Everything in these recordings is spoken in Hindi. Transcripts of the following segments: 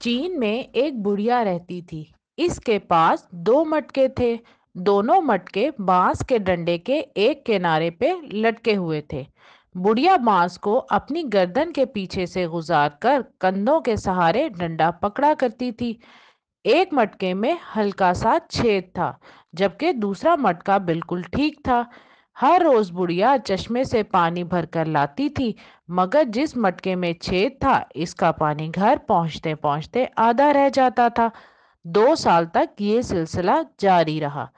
चीन में एक बुढ़िया रहती थी इसके पास दो मटके थे दोनों मटके बांस के डंडे के एक किनारे पे लटके हुए थे बुढ़िया बांस को अपनी गर्दन के पीछे से गुजार कर कंधों के सहारे डंडा पकड़ा करती थी एक मटके में हल्का सा छेद था जबकि दूसरा मटका बिल्कुल ठीक था हर रोज बुढ़िया चश्मे से पानी भरकर लाती थी मगर जिस मटके में छेद था इसका पानी घर पहुंचते पहुंचते आधा रह जाता था दो साल तक ये सिलसिला जारी रहा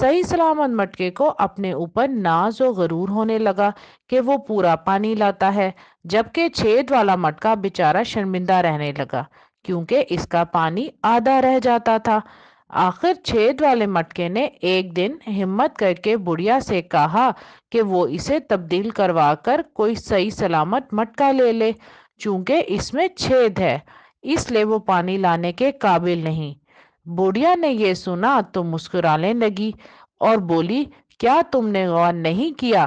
सही सलामत मटके को अपने ऊपर नाज और गरूर होने लगा कि वो पूरा पानी लाता है जबकि छेद वाला मटका बेचारा शर्मिंदा रहने लगा क्योंकि इसका पानी आधा रह जाता था आखिर छेद वाले मटके ने एक दिन हिम्मत करके बुढ़िया से कहा कि वो इसे तब्दील करवा कर कोई सही सलामत मटका ले ले चूंकि इसमें छेद है इसलिए वो पानी लाने के काबिल नहीं बुढ़िया ने यह सुना तो मुस्कुराने लगी और बोली क्या तुमने गौर नहीं किया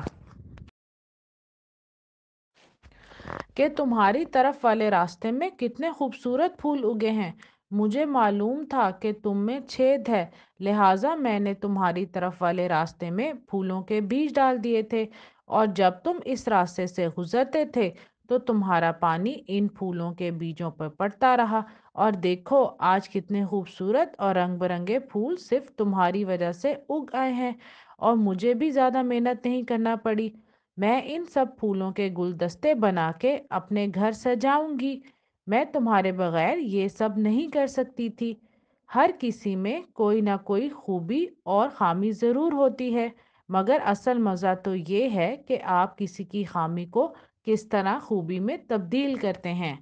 कि तुम्हारी तरफ वाले रास्ते में कितने खूबसूरत फूल उगे हैं मुझे मालूम था कि तुम में छेद है लिहाजा मैंने तुम्हारी तरफ वाले रास्ते में फूलों के बीज डाल दिए थे और जब तुम इस रास्ते से गुजरते थे तो तुम्हारा पानी इन फूलों के बीजों पर पड़ता रहा और देखो आज कितने खूबसूरत और रंग बिरंगे फूल सिर्फ तुम्हारी वजह से उग आए हैं और मुझे भी ज़्यादा मेहनत नहीं करना पड़ी मैं इन सब फूलों के गुलदस्ते बना के अपने घर सजाऊंगी मैं तुम्हारे बगैर ये सब नहीं कर सकती थी हर किसी में कोई ना कोई खूबी और खामी ज़रूर होती है मगर असल मज़ा तो ये है कि आप किसी की खामी को किस तरह खूबी में तब्दील करते हैं